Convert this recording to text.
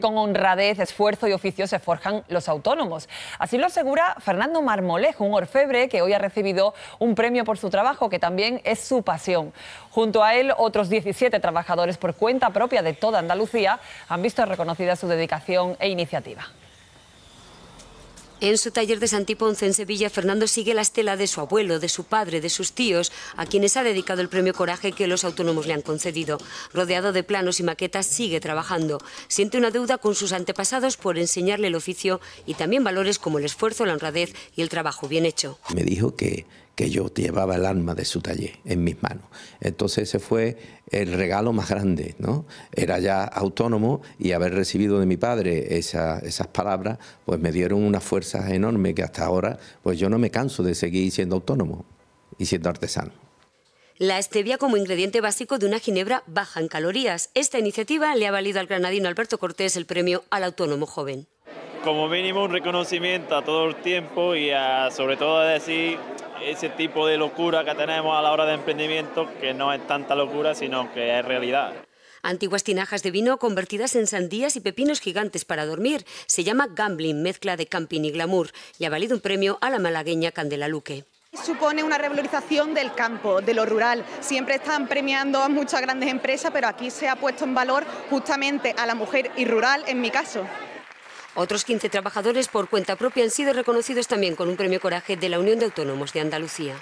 Con honradez, esfuerzo y oficio se forjan los autónomos. Así lo asegura Fernando Marmolejo, un orfebre que hoy ha recibido un premio por su trabajo, que también es su pasión. Junto a él, otros 17 trabajadores por cuenta propia de toda Andalucía han visto reconocida su dedicación e iniciativa. En su taller de Santiponce, en Sevilla, Fernando sigue la estela de su abuelo, de su padre, de sus tíos, a quienes ha dedicado el premio Coraje que los autónomos le han concedido. Rodeado de planos y maquetas, sigue trabajando. Siente una deuda con sus antepasados por enseñarle el oficio y también valores como el esfuerzo, la honradez y el trabajo bien hecho. Me dijo que que yo llevaba el alma de su taller en mis manos. Entonces ese fue el regalo más grande, ¿no? Era ya autónomo y haber recibido de mi padre esas palabras, pues me dieron una fuerza enorme que hasta ahora, pues yo no me canso de seguir siendo autónomo y siendo artesano. La stevia como ingrediente básico de una ginebra baja en calorías. Esta iniciativa le ha valido al granadino Alberto Cortés el premio al autónomo joven como mínimo un reconocimiento a todo el tiempo y a, sobre todo a decir ese tipo de locura que tenemos a la hora de emprendimiento, que no es tanta locura, sino que es realidad. Antiguas tinajas de vino convertidas en sandías y pepinos gigantes para dormir. Se llama gambling, mezcla de camping y glamour. y ha valido un premio a la malagueña Candelaluque. Supone una revalorización del campo, de lo rural. Siempre están premiando a muchas grandes empresas, pero aquí se ha puesto en valor justamente a la mujer y rural, en mi caso. Otros 15 trabajadores por cuenta propia han sido reconocidos también con un premio Coraje de la Unión de Autónomos de Andalucía.